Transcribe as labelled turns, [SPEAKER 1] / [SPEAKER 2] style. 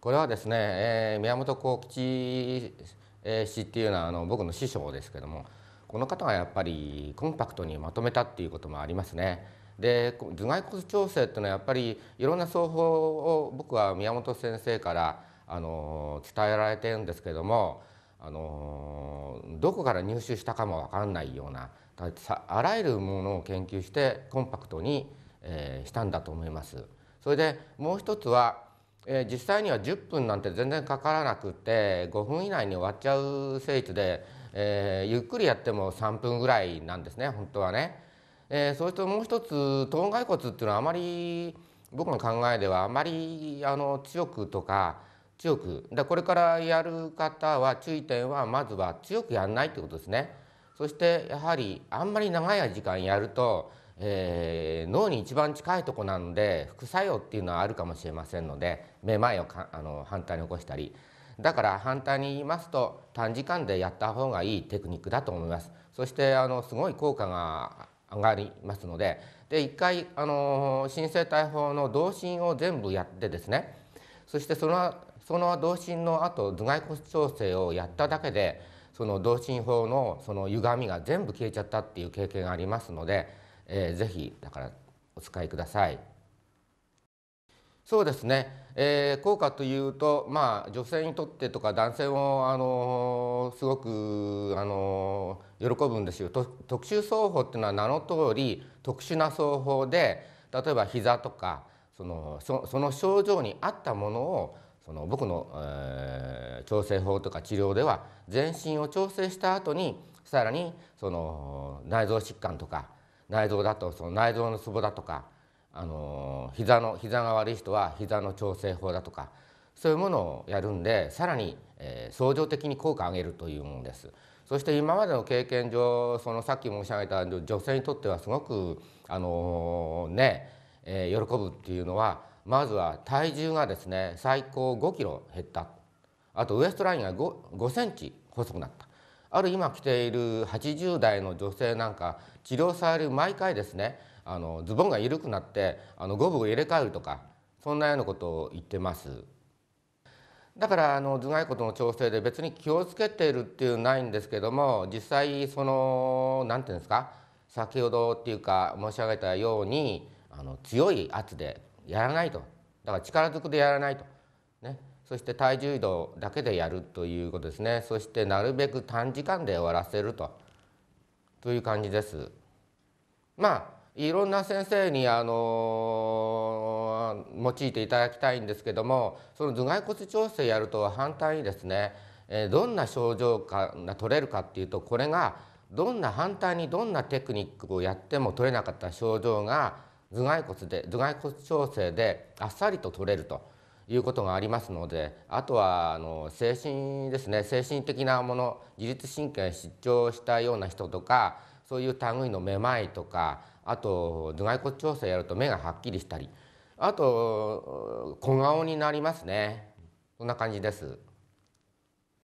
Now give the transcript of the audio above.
[SPEAKER 1] これはですね、えー、宮本幸吉氏っていうのはあの僕の師匠ですけどもこの方がやっぱりコンパクトにまとめたっていうこともありますね。で頭蓋骨調整っていうのはやっぱりいろんな奏法を僕は宮本先生からあの伝えられてるんですけどもあのどこから入手したかも分かんないようなあらゆるものを研究してコンパクトに、えー、したんだと思います。それでもう一つはえー、実際には10分なんて全然かからなくて5分以内に終わっちゃう性質で、えー、ゆっくりやっても3分ぐらいなんですね本当はね。えー、それともう一つ頭蓋骨っていうのはあまり僕の考えではあまりあの強くとか強くでこれからやる方は注意点はまずは強くやんないってことですね。そしてやはりあんまり長い時間やるとえー、脳に一番近いとこなので副作用っていうのはあるかもしれませんのでめまいをかあの反対に起こしたりだから反対に言いますと短時間でやった方がいいテクニックだと思いますそしてあのすごい効果が上がりますのでで一回あの新生体法の動心を全部やってですねそしてそのその動心の後頭蓋骨調整をやっただけでその動心法のその歪みが全部消えちゃったっていう経験がありますので。えー、ぜひだからお使いください。そうですね、えー、効果というと、まあ、女性にとってとか男性も、あのー、すごく、あのー、喜ぶんですよ特殊奏法っていうのは名の通り特殊な奏法で例えば膝とかそのその症状に合ったものをその僕の、えー、調整法とか治療では全身を調整した後にさらにその内臓疾患とか内臓だとその内臓のツボだとかあの膝の膝が悪い人は膝の調整法だとかそういうものをやるんでさらに、えー、相乗的に効果を上げるというものです。そして今までの経験上そのさっき申し上げた女性にとってはすごくあのー、ね、えー、喜ぶっていうのはまずは体重がですね最高5キロ減ったあとウエストラインが 5, 5センチ細くなったある今来ている80代の女性なんか治療される毎回ですねあのズボンが緩くなってあのゴムを入れ替えるとかそんなようなことを言ってます。だからあの頭蓋骨の調整で別に気をつけているっていうないんですけども実際その何て言うんですか先ほどっていうか申し上げたようにあの強い圧でやらないとだから力ずくでやらないとそして体重移動だけでやるということですねそしてなるべく短時間で終わらせるとという感じです。まあいろんな先生にあの用いていただきたいんですけどもその頭蓋骨調整やると反対にですねどんな症状が取れるかっていうとこれがどんな反対にどんなテクニックをやっても取れなかった症状が頭蓋骨で頭蓋骨調整であっさりと取れると。いうことがありますのであとはあの精神ですね精神的なもの自律神経失調したような人とかそういう類のめまいとかあと頭蓋骨調整やると目がはっきりしたりあと小顔になりますねそんな感じです。